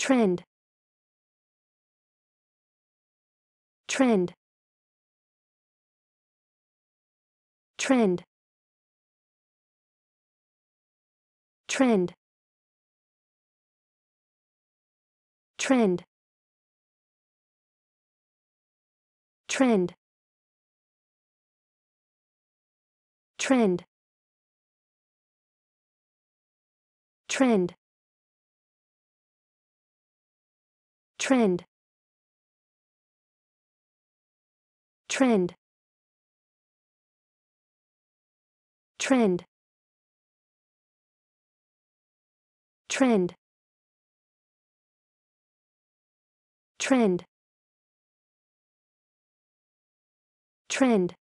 trend trend trend trend trend trend trend trend trend trend trend trend trend trend